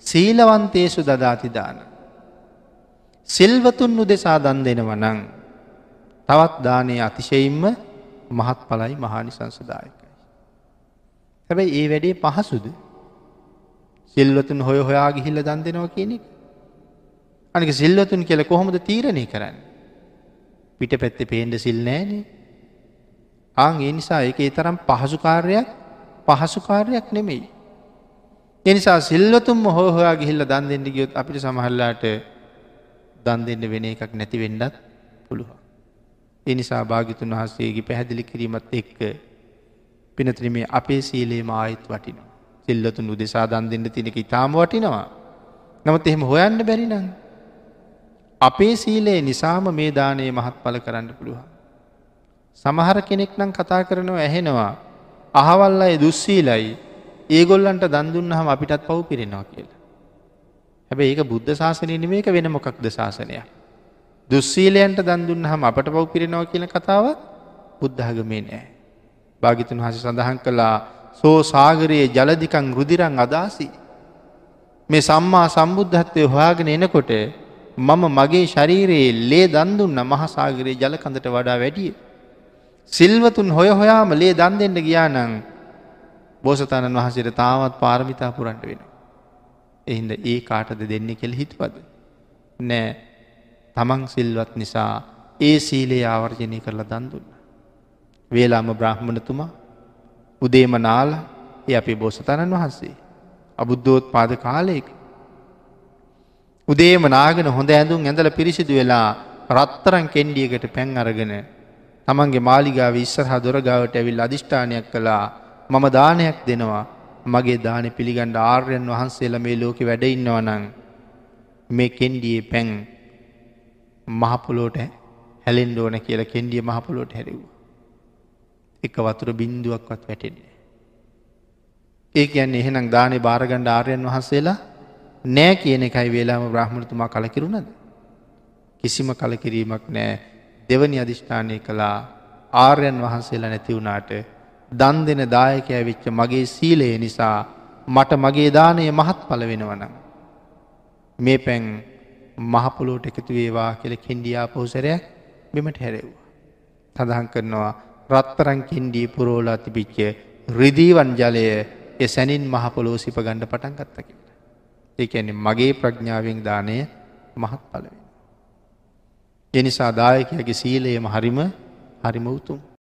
සීලවන්තේසු දදාතිදාන. සිල්වතුන් උදෙසා දන් දෙනව නං තවත් දානය අතිශයින්ම මහත් පලයි මහානි සංසදායකයි. හැබැයි ඒ වැඩේ පහසුද සිල්වතුන් හොය හොයා ගිහිල්ල දන් දෙනව කියනෙක් අනික සිල්වතුන් කියල කොහොමද තීරණය කරන්න. පිට පැත්තේ පේන්ඩ සිල්නෑන ආං ඒ නිසා එක ඒ තරම් පහසුකාරයක් පහසුකාරයක් නෙමෙයි. එනිසා සිල්වතුම් හෝ හොයා ගිහිල්ල දන් දෙන්න ගියොත් අපිට සමහල්ලාට දන් දෙන්න වෙන එකක් නැතිවෙන්නත් පුළුවන්. එනිසා භාගිතුන් වහන්සේගේ පැහැදිලි කිරීමත් එක්ක පිනතින මේ අපේ සීලේ මායිත් වටිනවා. සිල්ලතුන් උදෙසා දන් දෙන්න තිනෙක ඉතාම වටිනවා. නමුත් එහෙම හොයන්න බැරිනම්. අපේ සීලයේ නිසාම මේ දානයේ මහත්ඵල කරන්න පුළුවන්. සමහර කෙනෙක් නම් කතා කරනව ඇහෙනවා. අහවල්ලයි දුස්සීලයි ඒගොල්ලන්ට දන්දුන්නහම අපිටත් පව් පිරෙනවා කියලා. හැබ ඒක බුද්ධ ශාසනයන මේක වෙන මොකක්ද ශාසනයක්. දුස්සීලයන්ට දන්දුන්න හම අපට පව් පිරෙනවා කියන කතාව බුද්ධාගමේ නෑ. භාගිතුන් හස සඳහන් කළා සෝ සාගරයේ ජලදිකං රුදිරං අදාසි. මේ සම්මා සම්බුද්ධත්වය හොයාගෙන එනකොට මම මගේ ශරීරයේ ලේ දන්දුන්න මහසාගරයේ ජලකඳට වඩා වැඩිය. සිල්වතුන් හොය හොයාම ලේ දන් දෙන්න ගියානං බෝසතාණන් වහන්සේට තාමත් පාරමිතා පුරන්ට වෙන. එහින්ද ඒ කාටද දෙන්නේ කෙළ හිතුවද. නෑ තමන් සිල්වත් නිසා ඒ සීලේ ආවර්ජනය කරලා දන්දුන්න. වේලාම බ්‍රහ්මණතුමා උදේම නාල ඒ අපේ බෝසතාණන් වහන්සේ. අබුද්ධෝත් පාද කාලයක. උදේම නාගෙන හොඳ ඇඳුම් ඇඳල පිරිසිදු වෙලා රත්තරන් කෙන්ඩියකට පැන් අරගෙන තමන්ගේ මාලිගාව ඉස්සර හදොරගාවට ඇවිල් අධිෂ්ඨානයක් කලා මම දානයක් දෙනවා මගේ දාන පිළිගණ්ඩ ආර්යන් වහන්සේලා මේ ලෝකෙ වැඩඉන්නවා නං මේ කෙන්ඩියේ පැන් මහපොලෝට හැලෙන් ඕන කියලා කෙන්ඩිය මහපොලෝට හැරවූ. එක වතුර බින්දුවක්වත් වැටෙන්නේ. ඒ කියන්න එහෙනම් දානෙ භාරගණ්ඩ ආර්යන් වහන්සේලා නෑ කියන එකයි වෙලාම බ්‍රහ්මණතුමා කලකිරුණද. කිසිම කලකිරීමක් නෑ දෙවනි අධිෂ්ඨානය කළා ආර්යන් වහන්සේලා නැතිවුණාට දන් දෙන දායක ඇවිච්ච මගේ සීලයේ නිසා මට මගේ දානය මහත් පල වෙනවනම්. මේ පැන් මහපොලෝට එකතු වේවා කෙළ කෙන්ඩියා පෝසරයක් බිමට හැරෙව්වා. සඳහන් කරනවා රත්තරං කෙන්ඩී පුරෝලා තිබිච්ච රිදීවන් ජලය එසැනින් මහපොලෝ සිපගණ්ඩ පටන් ගත්තකිට. ඒඇන මගේ ප්‍රඥාවෙන් දානය මහත් පලවෙන. එනිසා දායකයගේ සීලයම හරිම හරිම උතුම්.